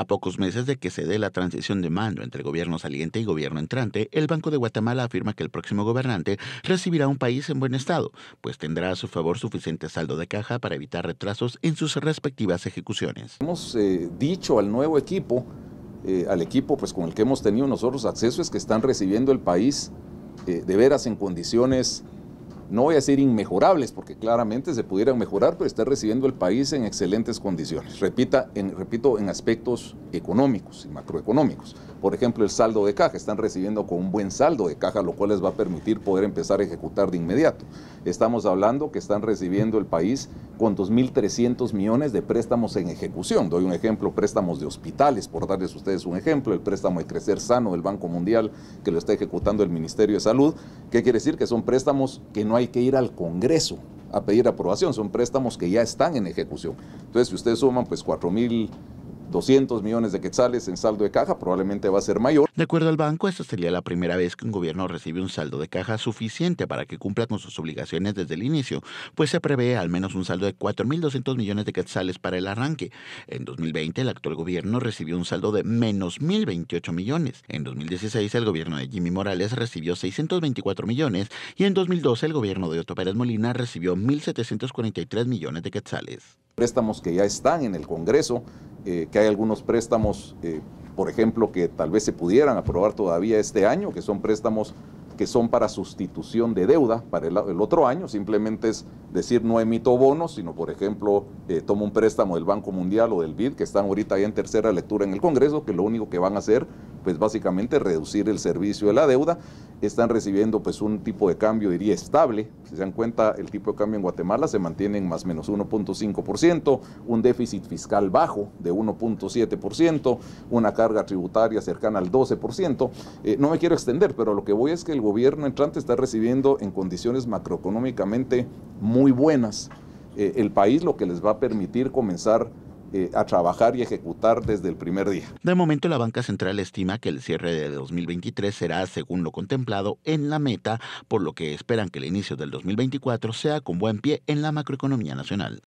A pocos meses de que se dé la transición de mando entre gobierno saliente y gobierno entrante, el Banco de Guatemala afirma que el próximo gobernante recibirá un país en buen estado, pues tendrá a su favor suficiente saldo de caja para evitar retrasos en sus respectivas ejecuciones. Hemos eh, dicho al nuevo equipo, eh, al equipo pues, con el que hemos tenido nosotros acceso, es que están recibiendo el país eh, de veras en condiciones no voy a decir inmejorables, porque claramente se pudieran mejorar, pero está recibiendo el país en excelentes condiciones. Repita, en, repito, en aspectos económicos y macroeconómicos. Por ejemplo, el saldo de caja, están recibiendo con un buen saldo de caja, lo cual les va a permitir poder empezar a ejecutar de inmediato. Estamos hablando que están recibiendo el país con 2.300 millones de préstamos en ejecución. Doy un ejemplo, préstamos de hospitales, por darles a ustedes un ejemplo, el préstamo de Crecer Sano del Banco Mundial, que lo está ejecutando el Ministerio de Salud, ¿Qué quiere decir que son préstamos que no hay hay que ir al Congreso a pedir aprobación, son préstamos que ya están en ejecución. Entonces, si ustedes suman pues cuatro mil 200 millones de quetzales en saldo de caja, probablemente va a ser mayor. De acuerdo al banco, esta sería la primera vez que un gobierno recibe un saldo de caja suficiente para que cumpla con sus obligaciones desde el inicio, pues se prevé al menos un saldo de 4.200 millones de quetzales para el arranque. En 2020, el actual gobierno recibió un saldo de menos 1.028 millones. En 2016, el gobierno de Jimmy Morales recibió 624 millones y en 2012 el gobierno de Otto Pérez Molina recibió 1.743 millones de quetzales. Préstamos que ya están en el Congreso eh, que hay algunos préstamos, eh, por ejemplo, que tal vez se pudieran aprobar todavía este año, que son préstamos que son para sustitución de deuda para el, otro año, simplemente es decir no emito bonos, sino por ejemplo eh, tomo un préstamo del Banco Mundial o del BID, que están ahorita ahí en tercera lectura en el Congreso, que lo único que van a hacer pues básicamente reducir el servicio de la deuda. Están recibiendo pues un tipo de cambio, diría, estable. Si se dan cuenta, el tipo de cambio en Guatemala se mantiene en más menos 1.5%, un déficit fiscal bajo de 1.7%, una carga tributaria cercana al 12%. Eh, no me quiero extender, pero lo que voy es que el gobierno entrante está recibiendo en condiciones macroeconómicamente muy buenas eh, el país, lo que les va a permitir comenzar eh, a trabajar y ejecutar desde el primer día. De momento, la banca central estima que el cierre de 2023 será según lo contemplado en la meta, por lo que esperan que el inicio del 2024 sea con buen pie en la macroeconomía nacional.